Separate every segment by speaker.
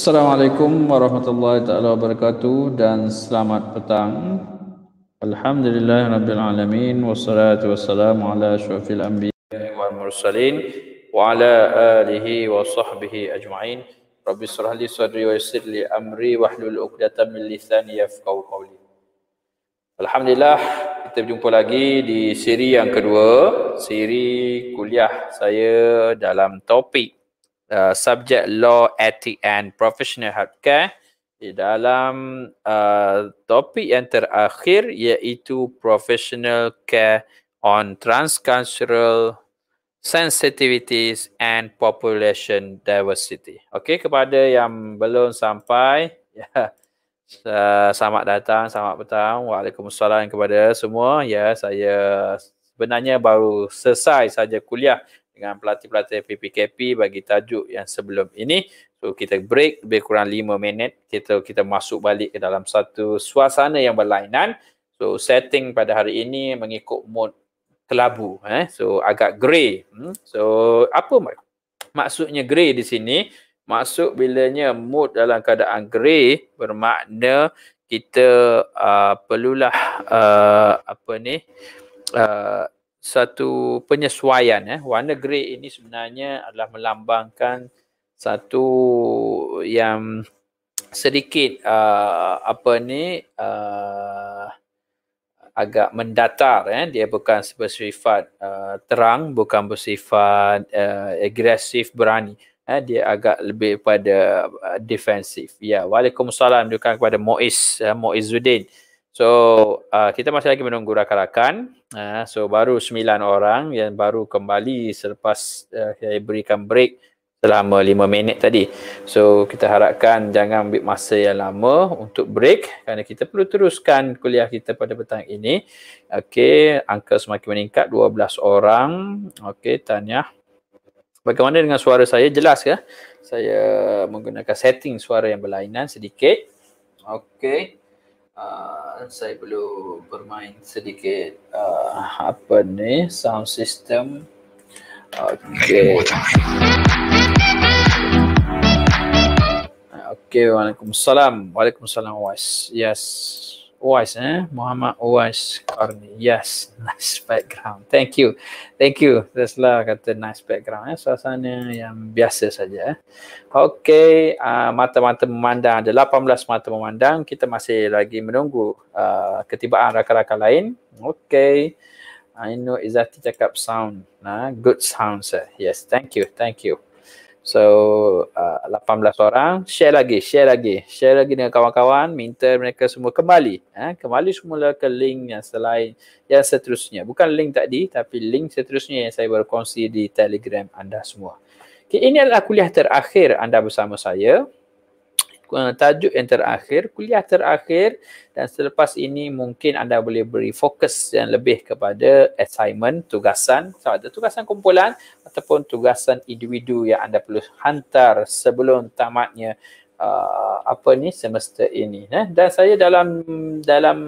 Speaker 1: Assalamualaikum warahmatullahi taala wabarakatuh dan selamat petang. Alhamdulillah rabbil alamin wassalatu wassalamu ala asyrafil anbiya wal mursalin wa ala alihi wa sahbihi ajma'in. Rabbi israh li sadri wa yassir li amri wahlul 'uqdatam min lisani yafqahu qawli. Alhamdulillah kita berjumpa lagi di siri yang kedua, siri kuliah saya dalam topik uh, subjek law, ethic and professional healthcare di dalam uh, topik yang terakhir iaitu professional care on transcultural sensitivities and population diversity. Okey kepada yang belum sampai ya. Uh, selamat datang, selamat petang. Waalaikumsalam kepada semua. Ya, saya sebenarnya baru selesai saja kuliah dengan pelatih-pelatih PPKP bagi tajuk yang sebelum ini. So kita break lebih kurang 5 minit. Kita kita masuk balik ke dalam satu suasana yang berlainan. So setting pada hari ini mengikut mood kelabu. Eh? So agak grey. Hmm? So apa mak- maksudnya grey di sini? Maksud bilanya mood dalam keadaan grey bermakna kita uh, perlulah uh, apa ni uh, satu penyesuaian eh warna grey ini sebenarnya adalah melambangkan satu yang sedikit uh, apa ni uh, agak mendatar eh dia bukan bersifat uh, terang bukan bersifat uh, agresif berani eh dia agak lebih pada uh, defensif ya yeah. waalaikumsalam juga kepada Moiz uh, eh, Moizuddin So uh, kita masih lagi menunggu rakan-rakan. Uh, so baru sembilan orang yang baru kembali selepas uh, saya berikan break selama lima minit tadi. So kita harapkan jangan ambil masa yang lama untuk break kerana kita perlu teruskan kuliah kita pada petang ini. Okey, angka semakin meningkat dua belas orang. Okey, tanya. Bagaimana dengan suara saya? Jelas ke? Saya menggunakan setting suara yang berlainan sedikit. Okey uh, saya perlu bermain sedikit uh, apa ni sound system Okay. Okay, waalaikumsalam waalaikumsalam wise yes. Was eh Muhammad Was Karni. Yes, nice background. Thank you. Thank you. Tesla kata nice background eh suasana yang biasa saja eh. Okey, uh, ah, mata-mata memandang ada 18 mata memandang. Kita masih lagi menunggu uh, ketibaan rakan-rakan lain. Okey. I know Izati cakap sound. Nah, good sound sir. Yes, thank you. Thank you. So uh, 18 orang share lagi, share lagi, share lagi dengan kawan-kawan minta mereka semua kembali. Eh, kembali semula ke link yang selain yang seterusnya. Bukan link tadi tapi link seterusnya yang saya berkongsi di telegram anda semua. Okay, ini adalah kuliah terakhir anda bersama saya. Eh, tajuk yang terakhir, kuliah terakhir dan selepas ini mungkin anda boleh beri fokus yang lebih kepada assignment, tugasan, sama ada tugasan kumpulan ataupun tugasan individu yang anda perlu hantar sebelum tamatnya uh, apa ni semester ini eh? dan saya dalam dalam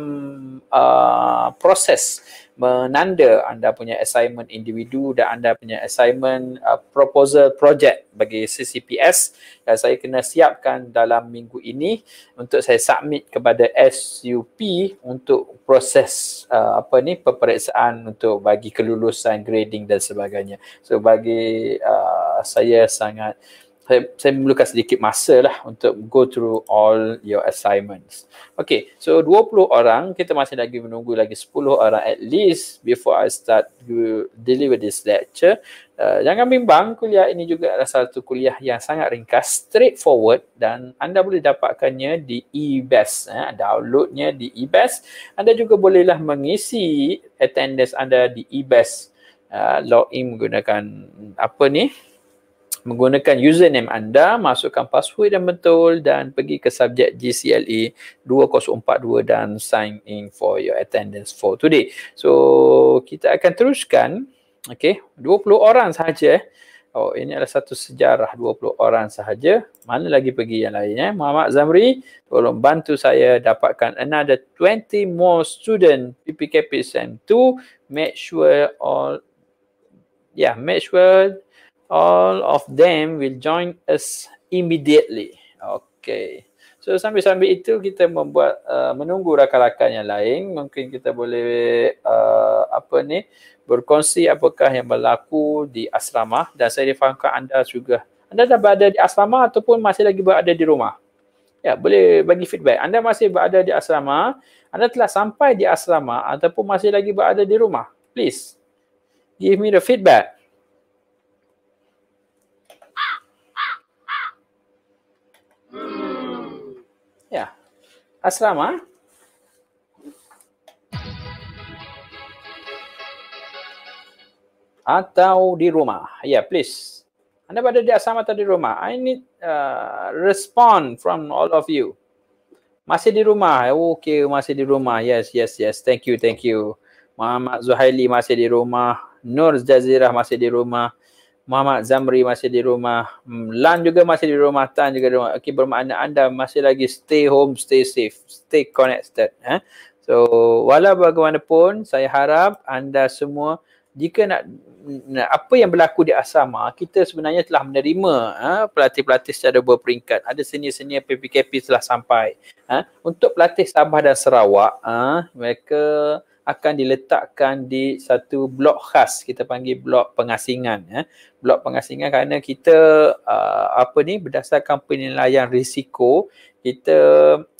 Speaker 1: uh, proses menanda anda punya assignment individu dan anda punya assignment uh, proposal project bagi CCPS dan saya kena siapkan dalam minggu ini untuk saya submit kepada SUP untuk proses uh, apa ni peperiksaan untuk bagi kelulusan grading dan sebagainya so bagi uh, saya sangat saya, saya memerlukan sedikit masa lah untuk go through all your assignments. Okay, so 20 orang, kita masih lagi menunggu lagi 10 orang at least before I start to deliver this lecture. Uh, jangan bimbang, kuliah ini juga adalah satu kuliah yang sangat ringkas, straightforward dan anda boleh dapatkannya di eBest. Eh, downloadnya di eBest. Anda juga bolehlah mengisi attendance anda di eBest. best Uh, login menggunakan apa ni? menggunakan username anda, masukkan password yang betul dan pergi ke subjek GCLE 2042 dan sign in for your attendance for today. So, kita akan teruskan. Okay, 20 orang sahaja. Oh, ini adalah satu sejarah 20 orang sahaja. Mana lagi pergi yang lain eh? Muhammad Zamri, tolong bantu saya dapatkan another 20 more student PPKP SEM 2. Make sure all yeah, make sure all of them will join us immediately. Okay. So sambil-sambil itu kita membuat uh, menunggu rakan-rakan yang lain, mungkin kita boleh uh, apa ni berkongsi apakah yang berlaku di asrama dan saya difahamkan anda juga. Anda dah berada di asrama ataupun masih lagi berada di rumah? Ya, boleh bagi feedback. Anda masih berada di asrama, anda telah sampai di asrama ataupun masih lagi berada di rumah? Please give me the feedback. Asrama ah. Atau di rumah. Ya, yeah, please. Anda berada di asrama atau di rumah. I need uh, respond from all of you. Masih di rumah. Okay, masih di rumah. Yes, yes, yes. Thank you, thank you. Muhammad Zuhaili masih di rumah. Nur Jazirah masih di rumah. Muhammad Zamri masih di rumah, hmm, Lan juga masih di rumah, Tan juga di rumah. Okey bermakna anda masih lagi stay home, stay safe, stay connected. Eh? So walau bagaimanapun saya harap anda semua jika nak, nak apa yang berlaku di Asama kita sebenarnya telah menerima eh, pelatih-pelatih secara berperingkat. Ada senior-senior PPKP telah sampai. Eh? Untuk pelatih Sabah dan Sarawak, eh, mereka akan diletakkan di satu blok khas kita panggil blok pengasingan ya. Blok pengasingan kerana kita uh, apa ni berdasarkan penilaian risiko kita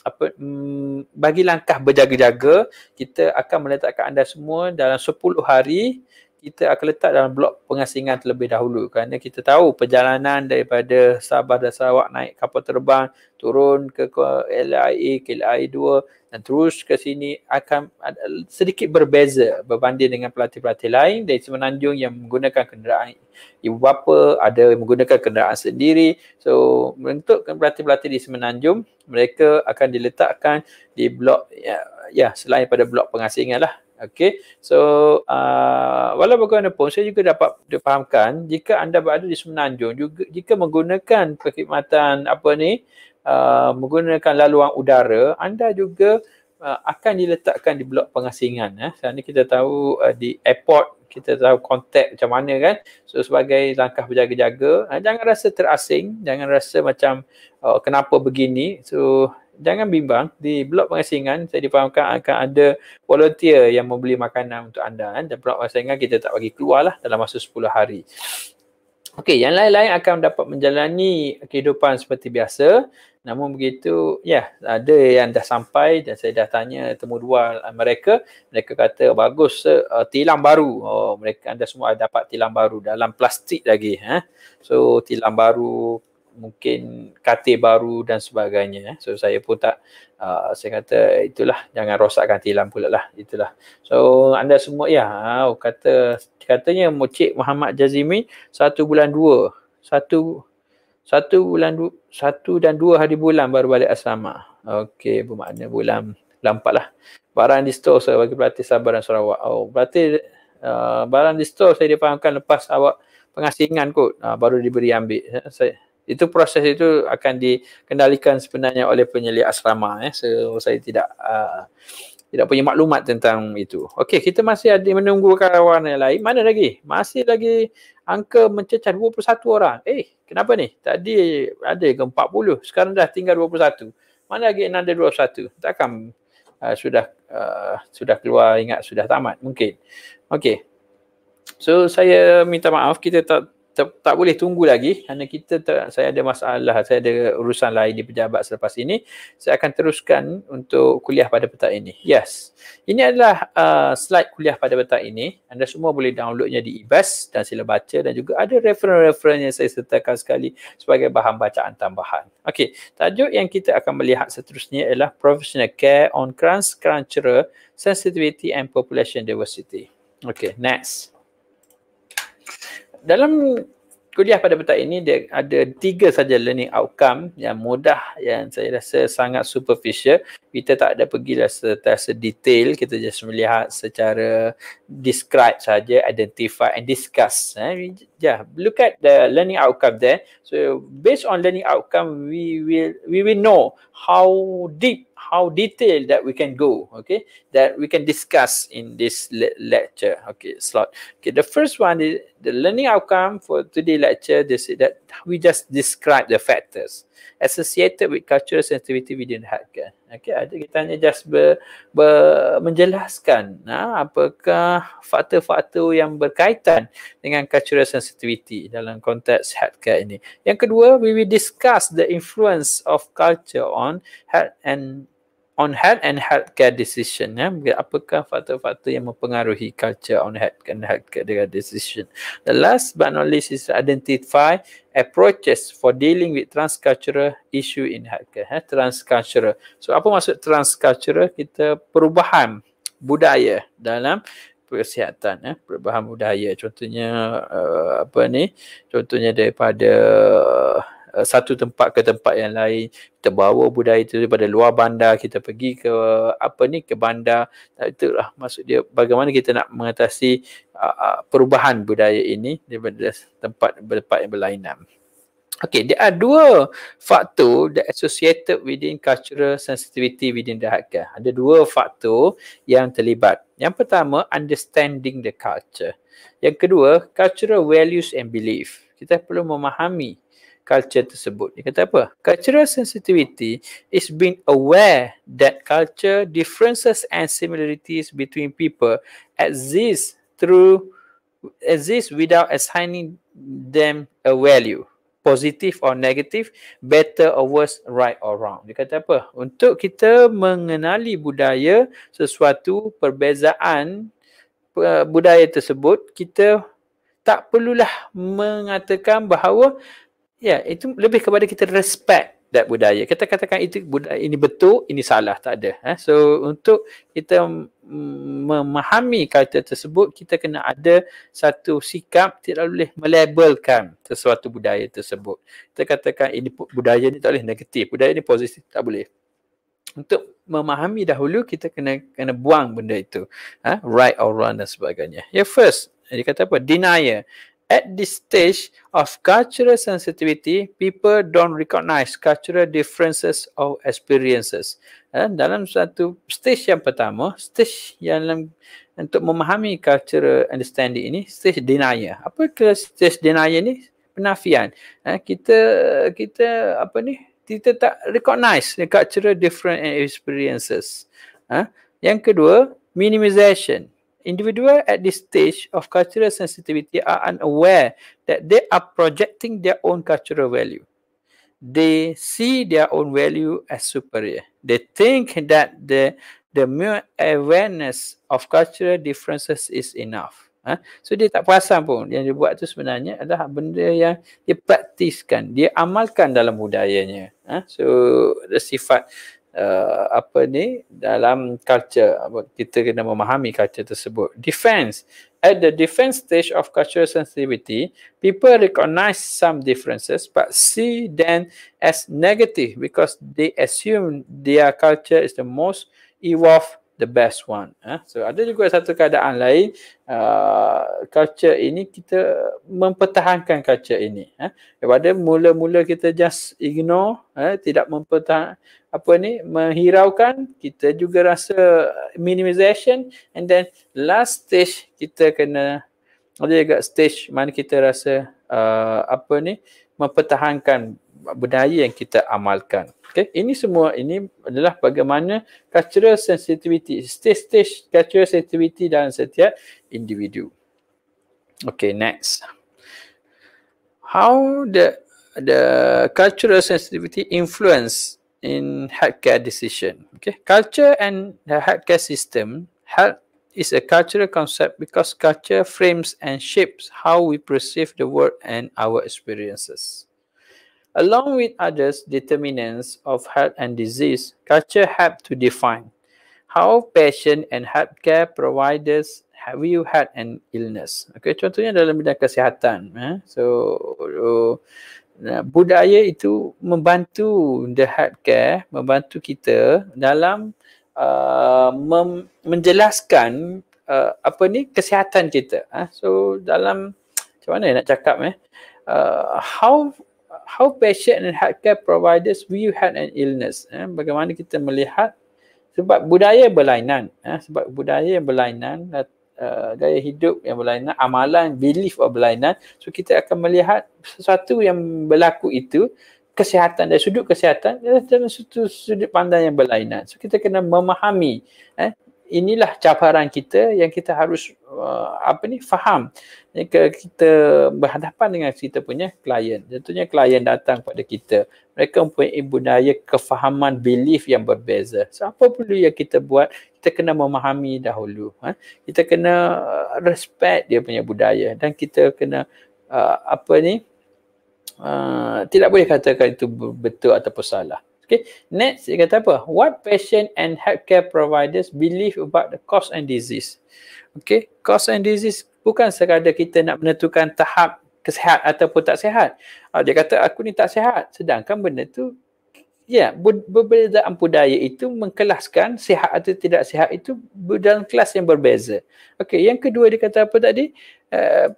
Speaker 1: apa mm, bagi langkah berjaga-jaga kita akan meletakkan anda semua dalam 10 hari kita akan letak dalam blok pengasingan terlebih dahulu kerana kita tahu perjalanan daripada Sabah dan Sarawak naik kapal terbang turun ke LIA, ke LIA 2 dan terus ke sini akan sedikit berbeza berbanding dengan pelatih-pelatih lain dari Semenanjung yang menggunakan kenderaan ibu bapa ada yang menggunakan kenderaan sendiri so untuk pelatih-pelatih di Semenanjung mereka akan diletakkan di blok ya, ya selain pada blok pengasingan lah Okay. So, uh, walau bagaimanapun, saya juga dapat difahamkan jika anda berada di Semenanjung, juga, jika menggunakan perkhidmatan apa ni, uh, menggunakan laluan udara, anda juga uh, akan diletakkan di blok pengasingan. Eh. sekarang ni kita tahu uh, di airport, kita tahu kontak macam mana kan. So, sebagai langkah berjaga-jaga, uh, jangan rasa terasing, jangan rasa macam uh, kenapa begini. So, jangan bimbang di blok pengasingan saya difahamkan akan ada volunteer yang membeli makanan untuk anda kan? dan blok pengasingan kita tak bagi keluar lah dalam masa 10 hari. Okey, yang lain-lain akan dapat menjalani kehidupan seperti biasa. Namun begitu, ya, yeah, ada yang dah sampai dan saya dah tanya temu dua eh, mereka, mereka kata bagus uh, tilam baru. Oh, mereka anda semua dapat tilam baru dalam plastik lagi, ha. Eh? So, tilam baru mungkin katil baru dan sebagainya. Eh. So saya pun tak uh, saya kata itulah jangan rosakkan tilam pula lah itulah. So anda semua ya ah, oh, kata katanya Mocik Muhammad Jazimi satu bulan dua satu satu bulan dua satu dan dua hari bulan baru balik asrama. Okey bermakna bulan lampat lah. Barang di store saya bagi pelatih Sabah dan Sarawak. Oh berarti uh, barang di store saya dipahamkan lepas awak pengasingan kot uh, baru diberi ambil. Eh, saya, itu proses itu akan dikendalikan sebenarnya oleh penyelia asrama eh so, saya tidak uh, tidak punya maklumat tentang itu okey kita masih ada menunggu kawan yang lain mana lagi masih lagi angka mencecah 21 orang eh kenapa ni tadi ada ke 40 sekarang dah tinggal 21 mana lagi another 21 takkan uh, sudah uh, sudah keluar ingat sudah tamat mungkin okey so saya minta maaf kita tak tak, tak boleh tunggu lagi kerana kita tak, saya ada masalah saya ada urusan lain di pejabat selepas ini saya akan teruskan untuk kuliah pada petang ini yes ini adalah uh, slide kuliah pada petang ini anda semua boleh downloadnya di Ibas dan sila baca dan juga ada referen-referen yang saya sertakan sekali sebagai bahan bacaan tambahan okey tajuk yang kita akan melihat seterusnya ialah professional care on trans cultural sensitivity and population diversity okey next dalam kuliah pada petang ini dia ada tiga saja learning outcome yang mudah yang saya rasa sangat superficial kita tak ada pergi rasa detail kita just melihat secara describe saja identify and discuss eh yeah look at the learning outcome there so based on learning outcome we will we will know how deep how detailed that we can go okay that we can discuss in this le- lecture okay slot okay the first one is the learning outcome for today lecture this is that we just describe the factors associated with cultural sensitivity within healthcare okay ada kita hanya just ber, ber menjelaskan ha, apakah faktor-faktor yang berkaitan dengan cultural sensitivity dalam konteks healthcare ini yang kedua we will discuss the influence of culture on health and on health and healthcare decision ya apakah faktor-faktor yang mempengaruhi culture on health and healthcare decision the last but not least is identify approaches for dealing with transcultural issue in healthcare ya? transcultural so apa maksud transcultural kita perubahan budaya dalam kesihatan ya perubahan budaya contohnya uh, apa ni contohnya daripada uh, uh, satu tempat ke tempat yang lain kita bawa budaya itu daripada luar bandar kita pergi ke apa ni ke bandar nah, itulah maksud dia bagaimana kita nak mengatasi uh, uh, perubahan budaya ini daripada tempat tempat yang berlainan Okay, there are dua faktor that associated within cultural sensitivity within the healthcare. Ada dua faktor yang terlibat. Yang pertama, understanding the culture. Yang kedua, cultural values and belief. Kita perlu memahami culture tersebut. Dia kata apa? Cultural sensitivity is being aware that culture differences and similarities between people exist through exist without assigning them a value, positive or negative, better or worse, right or wrong. Dia kata apa? Untuk kita mengenali budaya sesuatu perbezaan eh, budaya tersebut, kita tak perlulah mengatakan bahawa Ya, itu lebih kepada kita respect that budaya. Kita katakan itu budaya ini betul, ini salah, tak ada. Eh? So, untuk kita memahami kata tersebut, kita kena ada satu sikap tidak boleh melabelkan sesuatu budaya tersebut. Kita katakan ini budaya ini tak boleh negatif, budaya ini positif, tak boleh. Untuk memahami dahulu, kita kena kena buang benda itu. Eh? Right or wrong dan sebagainya. Ya, yeah, first. Dia kata apa? Denier at this stage of cultural sensitivity, people don't recognize cultural differences or experiences. Eh, dalam satu stage yang pertama, stage yang dalam untuk memahami cultural understanding ini, stage denial. Apa ke stage denial ni? Penafian. Eh, kita kita apa ni? Kita tak recognize cultural different experiences. Eh, yang kedua, minimization individual at this stage of cultural sensitivity are unaware that they are projecting their own cultural value they see their own value as superior they think that the the mere awareness of cultural differences is enough Ha? So dia tak perasan pun Yang dia buat tu sebenarnya adalah benda yang Dia praktiskan, dia amalkan dalam budayanya ha? So sifat uh, apa ni dalam culture kita kena memahami culture tersebut defense at the defense stage of cultural sensitivity people recognize some differences but see them as negative because they assume their culture is the most evolved the best one. Eh? So ada juga satu keadaan lain uh, culture ini kita mempertahankan culture ini. Eh? Daripada mula-mula kita just ignore, eh? tidak mempertahankan apa ni menghiraukan kita juga rasa minimization and then last stage kita kena ada juga stage mana kita rasa uh, apa ni mempertahankan berdaya yang kita amalkan. Okay. Ini semua ini adalah bagaimana cultural sensitivity, stage-stage cultural sensitivity dalam setiap individu. Okay, next. How the the cultural sensitivity influence in healthcare decision? Okay, culture and the healthcare system health is a cultural concept because culture frames and shapes how we perceive the world and our experiences along with others determinants of health and disease, culture help to define how patient and healthcare providers have you had an illness. Okay, contohnya dalam bidang kesihatan. Eh? So, uh, budaya itu membantu the healthcare membantu kita dalam uh, mem- menjelaskan uh, apa ni kesihatan kita ha? so dalam macam mana nak cakap eh uh, how how patient and healthcare providers view had an illness. Eh? Bagaimana kita melihat sebab budaya berlainan. Eh? Sebab budaya yang berlainan, uh, gaya hidup yang berlainan, amalan, belief yang berlainan. So kita akan melihat sesuatu yang berlaku itu kesihatan dari sudut kesihatan eh, dari sudut pandang yang berlainan. So kita kena memahami eh, inilah cabaran kita yang kita harus uh, apa ni faham jika kita berhadapan dengan kita punya klien tentunya klien datang kepada kita mereka mempunyai budaya kefahaman belief yang berbeza so apa perlu yang kita buat kita kena memahami dahulu ha? kita kena uh, respect dia punya budaya dan kita kena uh, apa ni uh, tidak boleh katakan itu betul ataupun salah Okay, next dia kata apa? What patient and healthcare providers believe about the cause and disease? Okay, cause and disease bukan sekadar kita nak menentukan tahap kesihat ataupun tak sihat. Uh, ah, dia kata aku ni tak sihat. Sedangkan benda tu Ya, perbezaan budaya itu mengkelaskan sihat atau tidak sihat itu dalam kelas yang berbeza. Okay, yang kedua dia kata apa tadi? Uh,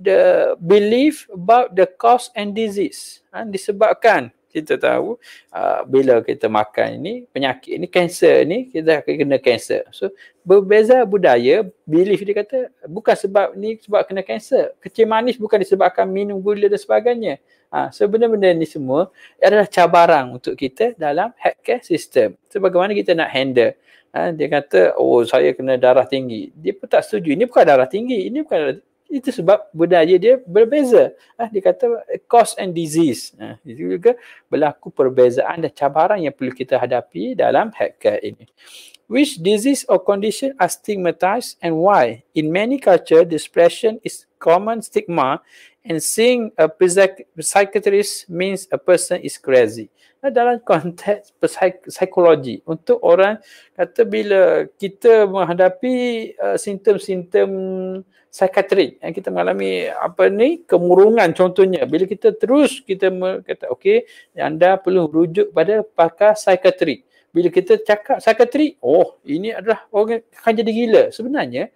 Speaker 1: the belief about the cause and disease. Uh, disebabkan kita tahu uh, bila kita makan ini penyakit ini kanser ini kita kena kanser so berbeza budaya belief dia kata bukan sebab ni sebab kena kanser kecil manis bukan disebabkan minum gula dan sebagainya ha, so benda-benda ni semua adalah cabaran untuk kita dalam healthcare system so bagaimana kita nak handle ha, dia kata oh saya kena darah tinggi dia pun tak setuju ini bukan darah tinggi ini bukan itu sebab budaya dia berbeza. Ah, dia kata cause and disease. Ah, itu juga berlaku perbezaan dan cabaran yang perlu kita hadapi dalam healthcare ini. Which disease or condition are stigmatized and why? In many culture, depression is common stigma and seeing a psychiatrist means a person is crazy. Nah, dalam konteks psikologi, untuk orang kata bila kita menghadapi uh, simptom-simptom psikiatri yang kita mengalami apa ni kemurungan contohnya, bila kita terus kita kata okey, anda perlu rujuk pada pakar psikiatri Bila kita cakap psikiatri oh ini adalah orang akan jadi gila. Sebenarnya,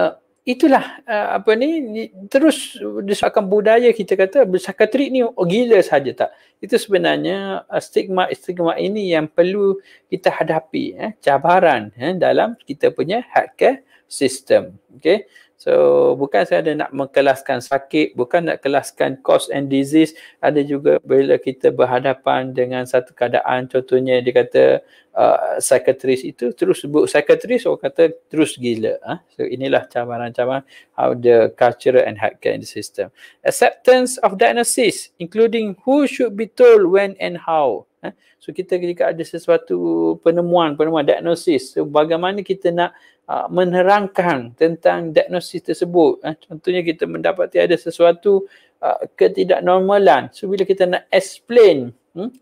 Speaker 1: uh, itulah uh, apa ni terus disebabkan budaya kita kata psikiatrik ni oh, gila saja tak itu sebenarnya uh, stigma stigma ini yang perlu kita hadapi eh cabaran eh dalam kita punya healthcare system okey So bukan saya ada nak mengkelaskan sakit, bukan nak kelaskan cause and disease. Ada juga bila kita berhadapan dengan satu keadaan contohnya dia kata uh, psychiatrist itu terus sebut psychiatrist orang kata terus gila. Huh? Ah, so inilah cabaran-cabaran how the culture and healthcare in the system. Acceptance of diagnosis including who should be told when and how. Huh? Ah, so kita jika ada sesuatu penemuan, penemuan diagnosis. So bagaimana kita nak Uh, menerangkan tentang diagnosis tersebut. Eh, contohnya kita mendapati ada sesuatu uh, ketidaknormalan. So bila kita nak explain, hmm,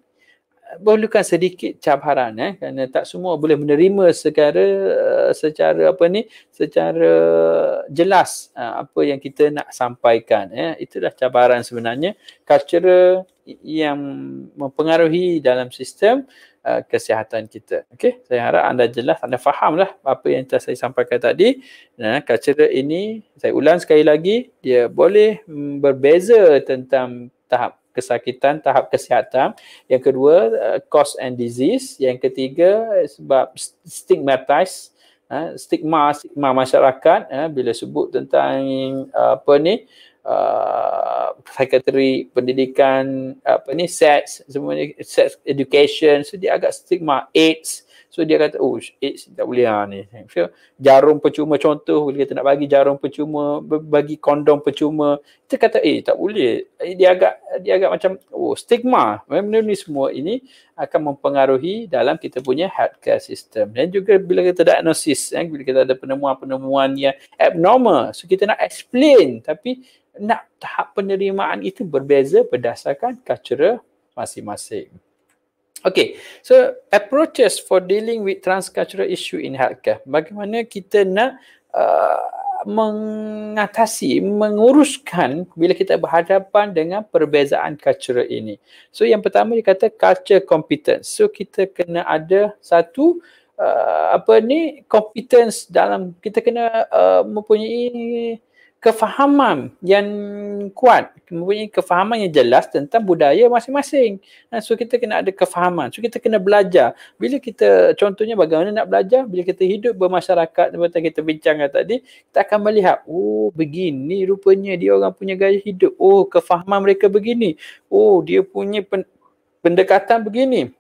Speaker 1: perlukan sedikit cabaran eh kerana tak semua boleh menerima secara uh, secara apa ni, secara jelas apa yang kita nak sampaikan eh. Itulah cabaran sebenarnya cultural yang mempengaruhi dalam sistem Uh, kesihatan kita. Okey, saya harap anda jelas, anda fahamlah apa yang telah saya sampaikan tadi. Dan kacera ini, saya ulang sekali lagi, dia boleh mm, berbeza tentang tahap kesakitan, tahap kesihatan. Yang kedua, uh, cause and disease. Yang ketiga, sebab stigmatize uh, stigma stigma masyarakat bila sebut tentang apa ni uh, psychiatry, pendidikan, apa ni, sex, semuanya, sex education. So dia agak stigma, AIDS, uh, So dia kata, oh AIDS eh, tak boleh lah ni. So, jarum percuma contoh, bila kita nak bagi jarum percuma, bagi kondom percuma. Dia kata, eh tak boleh. Eh, dia agak dia agak macam oh stigma. Benda ni semua ini akan mempengaruhi dalam kita punya healthcare system. Dan juga bila kita diagnosis, eh, bila kita ada penemuan-penemuan yang abnormal. So kita nak explain tapi nak tahap penerimaan itu berbeza berdasarkan cultural masing-masing. Okay, so approaches for dealing with transcultural issue in healthcare. Bagaimana kita nak uh, mengatasi, menguruskan bila kita berhadapan dengan perbezaan cultural ini. So yang pertama dia kata culture competence. So kita kena ada satu uh, apa ni competence dalam kita kena uh, mempunyai kefahaman yang kuat, mempunyai kefahaman yang jelas tentang budaya masing-masing. Ha, so kita kena ada kefahaman. So kita kena belajar. Bila kita contohnya bagaimana nak belajar, bila kita hidup bermasyarakat seperti kita bincangkan tadi, kita akan melihat, oh begini rupanya dia orang punya gaya hidup. Oh kefahaman mereka begini. Oh dia punya pendekatan begini.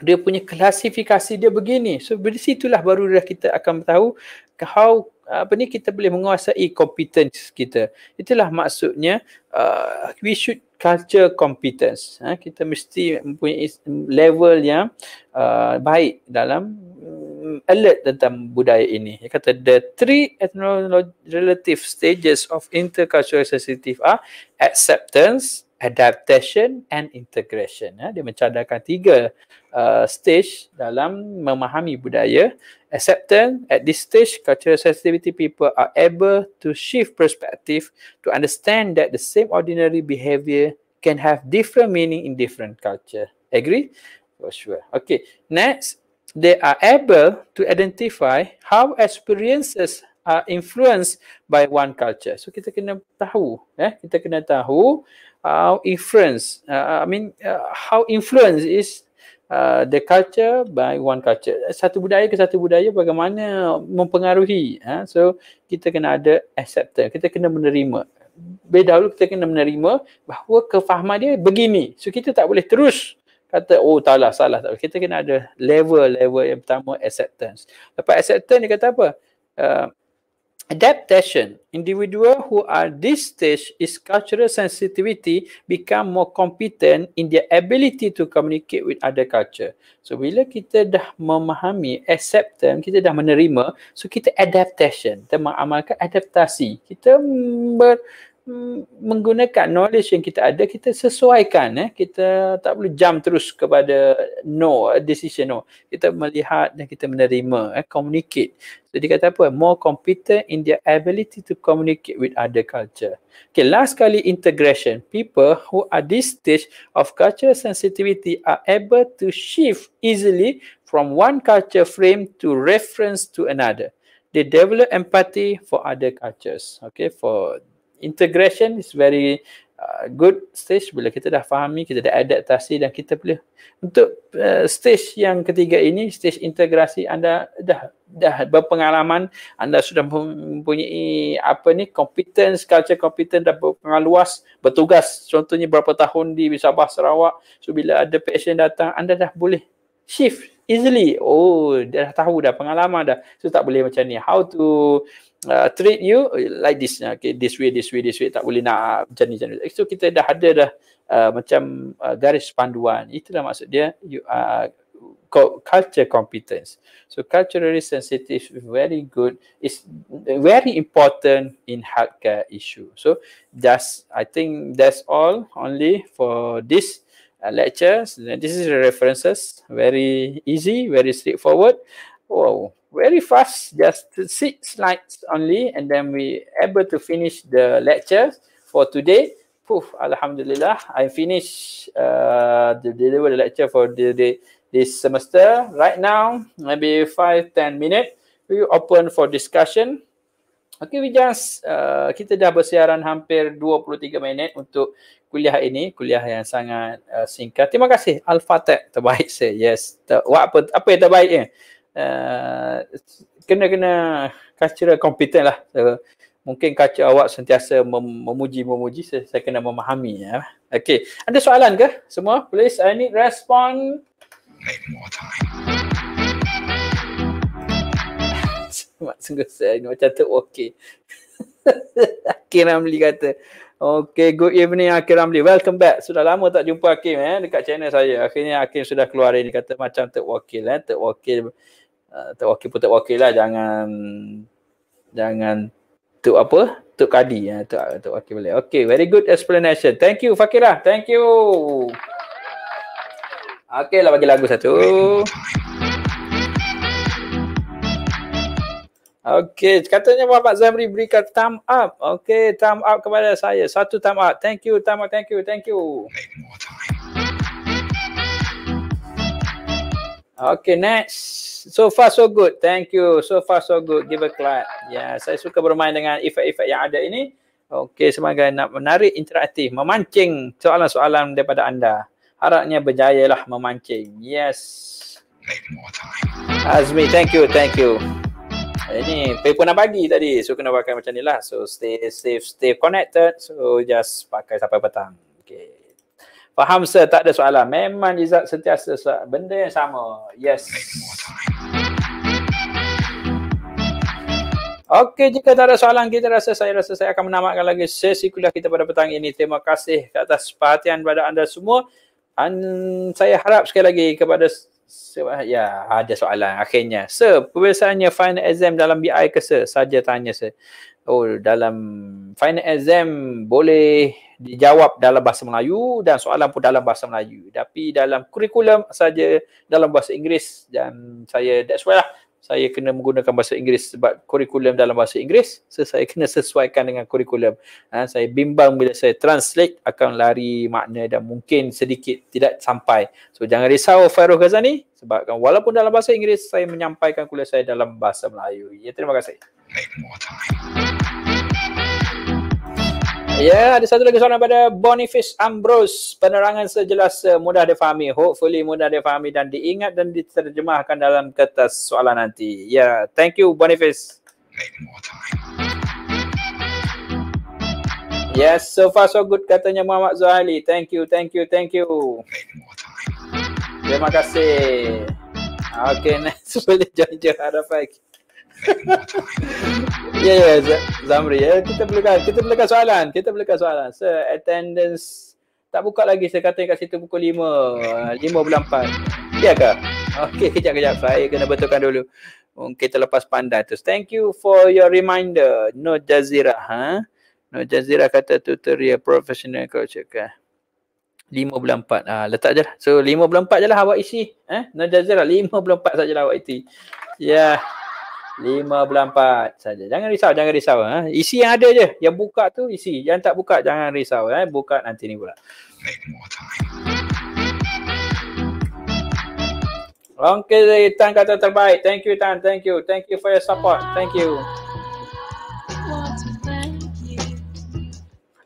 Speaker 1: Dia punya klasifikasi dia begini. So dari situlah barulah kita akan tahu how apa ni kita boleh menguasai competence kita. Itulah maksudnya uh, we should culture competence. Ha, kita mesti mempunyai level yang uh, baik dalam mm, alert tentang budaya ini. Dia kata the three ethnologic relative stages of intercultural sensitive are acceptance, adaptation and integration. Ya. Dia mencadangkan tiga uh, stage dalam memahami budaya. Acceptance, at this stage, cultural sensitivity people are able to shift perspective to understand that the same ordinary behavior can have different meaning in different culture. Agree? For sure. Okay, next, they are able to identify how experiences are influenced by one culture. So kita kena tahu, eh? kita kena tahu how influence uh, i mean uh, how influence is uh, the culture by one culture satu budaya ke satu budaya bagaimana mempengaruhi uh, so kita kena ada acceptance kita kena menerima lebih dahulu kita kena menerima bahawa kefahaman dia begini so kita tak boleh terus kata oh taklah salah tak lah. kita kena ada level level yang pertama acceptance lepas acceptance dia kata apa uh, Adaptation. Individual who are this stage is cultural sensitivity become more competent in their ability to communicate with other culture. So bila kita dah memahami accept acceptance, kita dah menerima, so kita adaptation. Kita mengamalkan adaptasi. Kita ber, menggunakan knowledge yang kita ada kita sesuaikan eh kita tak perlu jump terus kepada no eh, decision no kita melihat dan kita menerima eh communicate jadi so, kata apa more competent in their ability to communicate with other culture okay last kali integration people who are this stage of cultural sensitivity are able to shift easily from one culture frame to reference to another they develop empathy for other cultures okay for integration is very uh, good stage bila kita dah fahami kita dah adaptasi dan kita boleh untuk uh, stage yang ketiga ini stage integrasi anda dah dah berpengalaman anda sudah mempunyai apa ni competence culture competence dah luas, bertugas contohnya berapa tahun di Sabah Sarawak so bila ada passion datang anda dah boleh shift easily oh dah tahu dah pengalaman dah so tak boleh macam ni how to uh, uh, treat you like this okay this way this way this way tak boleh nak ah, macam ni macam ni so kita dah ada dah uh, macam uh, garis panduan itulah maksud dia you are uh, culture competence so culturally sensitive very good is very important in healthcare issue so just i think that's all only for this uh, lectures this is the references very easy very straightforward wow very fast, just six slides only, and then we able to finish the lecture for today. Poof, Alhamdulillah, I finish uh, the deliver the lecture for the, the this semester. Right now, maybe five ten minutes, we open for discussion. Okay, we just uh, kita dah bersiaran hampir 23 minit untuk kuliah ini, kuliah yang sangat uh, singkat. Terima kasih Alfa Tech terbaik saya. Yes. Ter- apa apa yang terbaiknya? Eh, kena kena kacau kompeten lah. So, mungkin kacau awak sentiasa mem- memuji memuji saya, saya kena memahami ya. Okay, ada soalan ke semua? Please I need respond. Need more time. Mak sungguh saya ni macam tu okey. Akhir Ramli kata. Okay, good evening Akhir Ramli. Welcome back. Sudah lama tak jumpa Akhir eh, dekat channel saya. Akhirnya Akhir sudah keluar ini kata macam tak wakil. Eh. Tak wakil Ah, tak wakil pun tak wakil lah jangan jangan tu apa tu kadi ya ah, tu ah, tu wakil boleh Okay, very good explanation thank you fakirah thank you okey lah bagi lagu satu Okay, katanya Bapak Zamri berikan thumb up. Okay, thumb up kepada saya. Satu thumb up. Thank you, thumb up. Thank you, thank you. Make more Okay, next. So far so good. Thank you. So far so good. Give a clap. Ya, yeah, saya suka bermain dengan efek-efek yang ada ini. Okay, sebagai nak menarik interaktif, memancing soalan-soalan daripada anda. Harapnya berjaya lah memancing. Yes. Azmi, thank you, thank you. Ini paper nak bagi tadi. So kena pakai macam ni lah. So stay safe, stay connected. So just pakai sampai petang. Okay. Faham sir, tak ada soalan. Memang Izzat sentiasa soalan. Benda yang sama. Yes. Okey, jika tak ada soalan, kita rasa saya rasa saya akan menamatkan lagi sesi kuliah kita pada petang ini. Terima kasih atas perhatian kepada anda semua. Dan saya harap sekali lagi kepada ya ada soalan akhirnya sir perbezaannya final exam dalam BI ke sir saja tanya sir oh dalam final exam boleh dijawab dalam bahasa Melayu dan soalan pun dalam bahasa Melayu. Tapi dalam kurikulum saja dalam bahasa Inggeris dan saya that's why lah saya kena menggunakan bahasa Inggeris sebab kurikulum dalam bahasa Inggeris so saya kena sesuaikan dengan kurikulum. Ha, saya bimbang bila saya translate akan lari makna dan mungkin sedikit tidak sampai. So jangan risau Fairuz Ghazani sebab walaupun dalam bahasa Inggeris saya menyampaikan kuliah saya dalam bahasa Melayu. Ya terima kasih. Make more time. Ya, ada satu lagi soalan pada Boniface Ambrose. Penerangan sejelas eh, mudah difahami. Hopefully mudah difahami dan diingat dan diterjemahkan dalam kertas soalan nanti. Ya, thank you Boniface. Yes, so far so good katanya Muhammad Zuhaili. Thank you, thank you, thank you. Terima kasih. Okay, next boleh join-join harapan. Ya ya Zamri ya kita belakang kita belakang soalan kita belakang soalan sir attendance tak buka lagi saya kata kat situ pukul 5 5.4 ah, ya ke okey kejap kejap saya kena betulkan dulu kita lepas pandai tu thank you for your reminder no jazira ha huh? no jazira kata tutorial professional coach ke 54 ah letak je lah. So So 54 je lah awak isi. Eh? no Jazira 54 sajalah awak isi. Ya. Yeah lima empat saja. Jangan risau, jangan risau. Ha? Isi yang ada je. Yang buka tu isi. Yang tak buka jangan risau. Ha? Buka nanti ni pula. Okay, Tan kata terbaik. Thank you, Tan. Thank you. Thank you for your support. Thank you. What's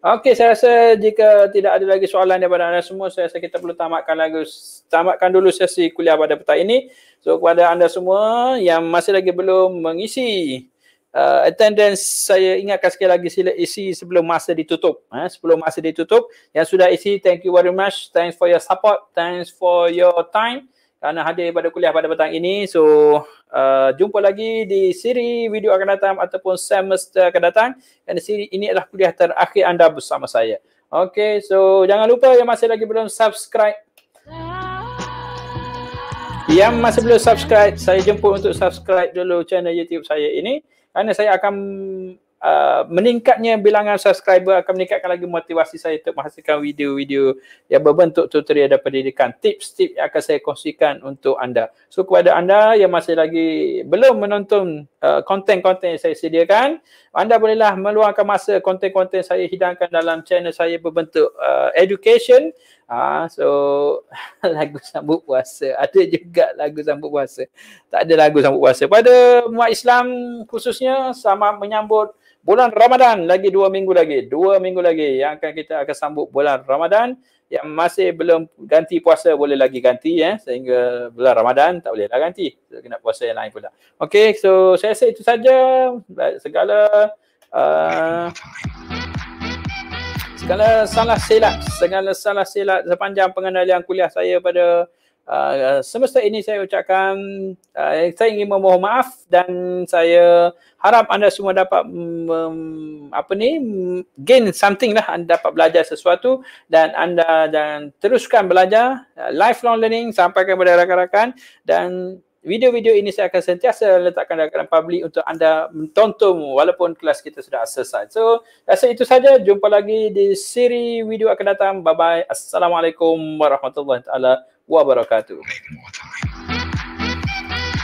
Speaker 1: Okey, saya rasa jika tidak ada lagi soalan daripada anda semua, saya rasa kita perlu tamatkan lagi tamatkan dulu sesi kuliah pada petang ini. So kepada anda semua yang masih lagi belum mengisi Uh, attendance saya ingatkan sekali lagi sila isi sebelum masa ditutup ha, sebelum masa ditutup yang sudah isi thank you very much thanks for your support thanks for your time kerana hadir pada kuliah pada petang ini. So, uh, jumpa lagi di siri video akan datang ataupun semester akan datang. Dan siri ini adalah kuliah terakhir anda bersama saya. Okay, so jangan lupa yang masih lagi belum subscribe. Yang masih belum subscribe, saya jemput untuk subscribe dulu channel YouTube saya ini. Kerana saya akan uh, meningkatnya bilangan subscriber akan meningkatkan lagi motivasi saya untuk menghasilkan video-video yang berbentuk tutorial dan pendidikan tips-tips yang akan saya kongsikan untuk anda so kepada anda yang masih lagi belum menonton uh, konten-konten yang saya sediakan anda bolehlah meluangkan masa konten-konten saya hidangkan dalam channel saya berbentuk uh, education Ah, so lagu sambut puasa ada juga lagu sambut puasa tak ada lagu sambut puasa pada umat Islam khususnya sama menyambut bulan Ramadan lagi dua minggu lagi dua minggu lagi yang akan kita akan sambut bulan Ramadan yang masih belum ganti puasa boleh lagi ganti ya eh? sehingga bulan Ramadan tak boleh dah ganti so, kena puasa yang lain pula okey so saya rasa itu saja segala uh, segala salah silap segala salah silap sepanjang pengenalan kuliah saya pada Ah, semesta ini saya ucapkan uh, saya ingin memohon maaf dan saya harap anda semua dapat um, apa ni mm, gain something lah anda dapat belajar sesuatu dan anda dan teruskan belajar uh, lifelong learning sampaikan kepada rakan-rakan dan video-video ini saya akan sentiasa letakkan dalam public untuk anda menonton walaupun kelas kita sudah selesai. So, rasa itu saja. Jumpa lagi di siri video akan datang. Bye-bye. Assalamualaikum warahmatullahi taala wabarakatuh.